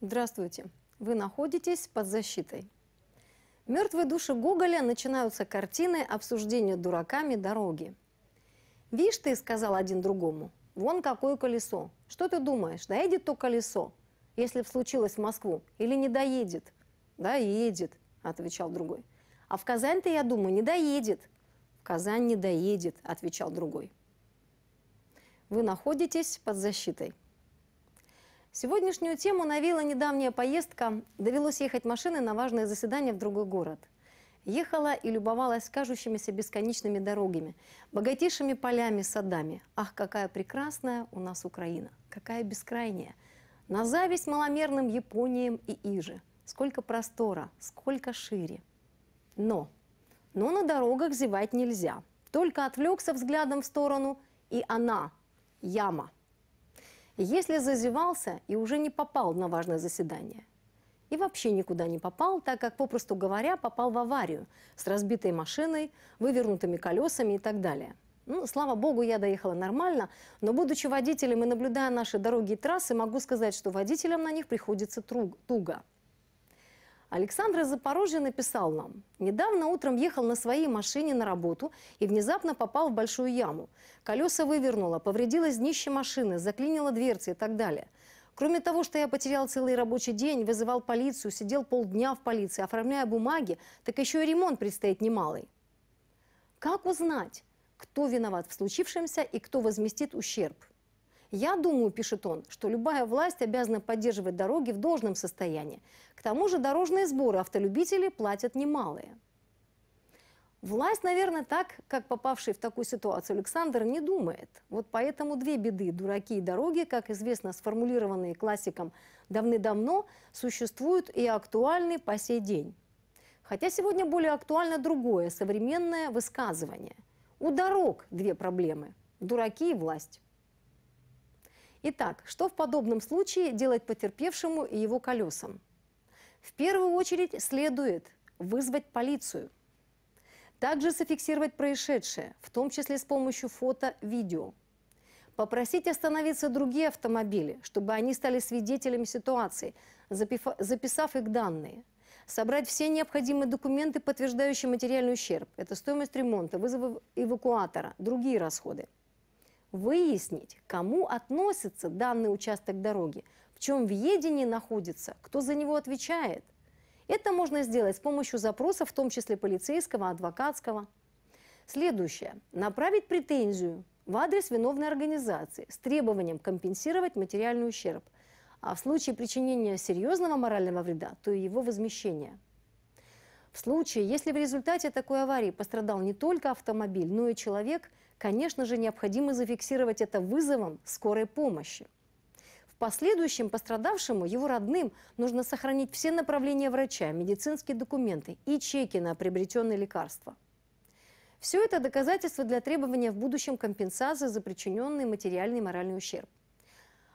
Здравствуйте! Вы находитесь под защитой. Мертвые души Гоголя начинаются картины обсуждения дураками дороги. «Вишь ты», — сказал один другому, — «вон какое колесо. Что ты думаешь, доедет то колесо, если б случилось в Москву, или не доедет?» «Доедет отвечал другой. А в Казань-то, я думаю, не доедет. В Казань не доедет, отвечал другой. Вы находитесь под защитой. Сегодняшнюю тему навела недавняя поездка. Довелось ехать машиной на важное заседание в другой город. Ехала и любовалась кажущимися бесконечными дорогами, богатейшими полями, садами. Ах, какая прекрасная у нас Украина, какая бескрайняя. На зависть маломерным Япониям и Иже – сколько простора, сколько шире. Но, но на дорогах зевать нельзя. Только отвлекся взглядом в сторону, и она, яма. Если зазевался и уже не попал на важное заседание, и вообще никуда не попал, так как, попросту говоря, попал в аварию с разбитой машиной, вывернутыми колесами и так далее. Ну, слава богу, я доехала нормально, но будучи водителем и наблюдая наши дороги и трассы, могу сказать, что водителям на них приходится туго. Александр из Запорожья написал нам. Недавно утром ехал на своей машине на работу и внезапно попал в большую яму. Колеса вывернуло, повредилось днище машины, заклинило дверцы и так далее. Кроме того, что я потерял целый рабочий день, вызывал полицию, сидел полдня в полиции, оформляя бумаги, так еще и ремонт предстоит немалый. Как узнать, кто виноват в случившемся и кто возместит ущерб? «Я думаю, — пишет он, — что любая власть обязана поддерживать дороги в должном состоянии. К тому же дорожные сборы автолюбители платят немалые». Власть, наверное, так, как попавший в такую ситуацию Александр, не думает. Вот поэтому две беды – дураки и дороги, как известно, сформулированные классиком давны-давно, существуют и актуальны по сей день. Хотя сегодня более актуально другое, современное высказывание. У дорог две проблемы – дураки и власть. Итак, что в подобном случае делать потерпевшему и его колесам? В первую очередь следует вызвать полицию. Также зафиксировать происшедшее, в том числе с помощью фото, видео. Попросить остановиться другие автомобили, чтобы они стали свидетелями ситуации, записав их данные. Собрать все необходимые документы, подтверждающие материальный ущерб. Это стоимость ремонта, вызов эвакуатора, другие расходы выяснить, кому относится данный участок дороги, в чем въедение находится, кто за него отвечает. Это можно сделать с помощью запроса, в том числе полицейского, адвокатского. Следующее. Направить претензию в адрес виновной организации с требованием компенсировать материальный ущерб, а в случае причинения серьезного морального вреда, то и его возмещение – в случае, если в результате такой аварии пострадал не только автомобиль, но и человек, конечно же, необходимо зафиксировать это вызовом скорой помощи. В последующем пострадавшему, его родным, нужно сохранить все направления врача, медицинские документы и чеки на приобретенные лекарства. Все это доказательство для требования в будущем компенсации за причиненный материальный и моральный ущерб.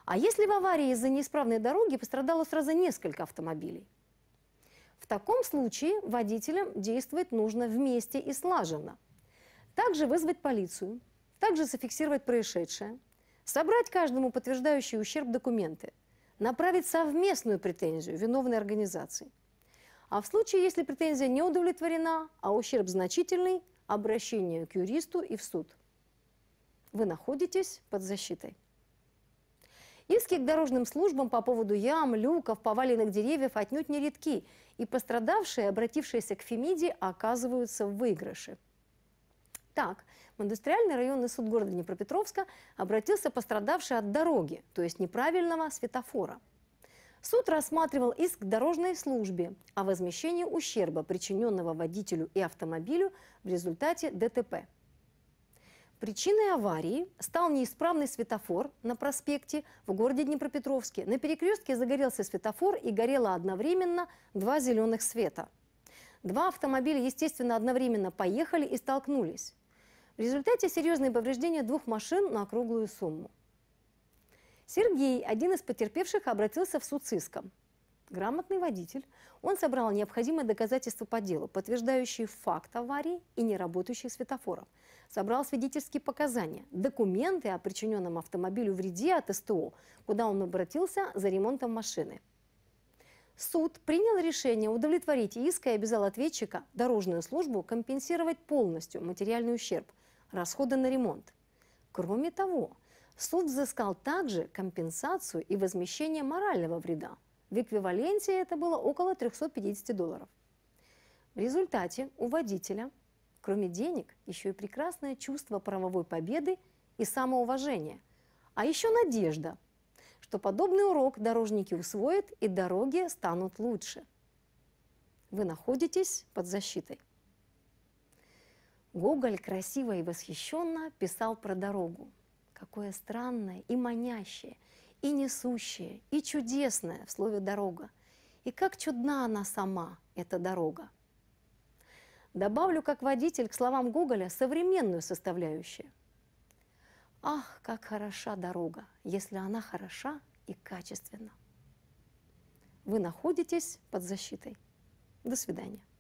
А если в аварии из-за неисправной дороги пострадало сразу несколько автомобилей? В таком случае водителям действовать нужно вместе и слаженно. Также вызвать полицию, также зафиксировать происшедшее, собрать каждому подтверждающий ущерб документы, направить совместную претензию виновной организации. А в случае, если претензия не удовлетворена, а ущерб значительный, обращение к юристу и в суд. Вы находитесь под защитой. Иски к дорожным службам по поводу ям, люков, поваленных деревьев отнюдь не редки. И пострадавшие, обратившиеся к Фемиде, оказываются в выигрыше. Так, в индустриальный районный суд города Днепропетровска обратился пострадавший от дороги, то есть неправильного светофора. Суд рассматривал иск к дорожной службе о возмещении ущерба, причиненного водителю и автомобилю в результате ДТП. Причиной аварии стал неисправный светофор на проспекте в городе Днепропетровске. На перекрестке загорелся светофор и горело одновременно два зеленых света. Два автомобиля, естественно, одновременно поехали и столкнулись. В результате серьезные повреждения двух машин на круглую сумму. Сергей, один из потерпевших, обратился в суд с иском грамотный водитель, он собрал необходимые доказательства по делу, подтверждающие факт аварии и неработающих светофоров. Собрал свидетельские показания, документы о причиненном автомобилю вреде от СТО, куда он обратился за ремонтом машины. Суд принял решение удовлетворить иск и обязал ответчика дорожную службу компенсировать полностью материальный ущерб, расходы на ремонт. Кроме того, суд взыскал также компенсацию и возмещение морального вреда, в эквиваленте это было около 350 долларов. В результате у водителя, кроме денег, еще и прекрасное чувство правовой победы и самоуважения, а еще надежда, что подобный урок дорожники усвоят и дороги станут лучше. Вы находитесь под защитой. Гоголь красиво и восхищенно писал про дорогу. Какое странное и манящее, и несущая, и чудесная в слове «дорога». И как чудна она сама, эта дорога. Добавлю, как водитель, к словам Гоголя современную составляющую. Ах, как хороша дорога, если она хороша и качественна. Вы находитесь под защитой. До свидания.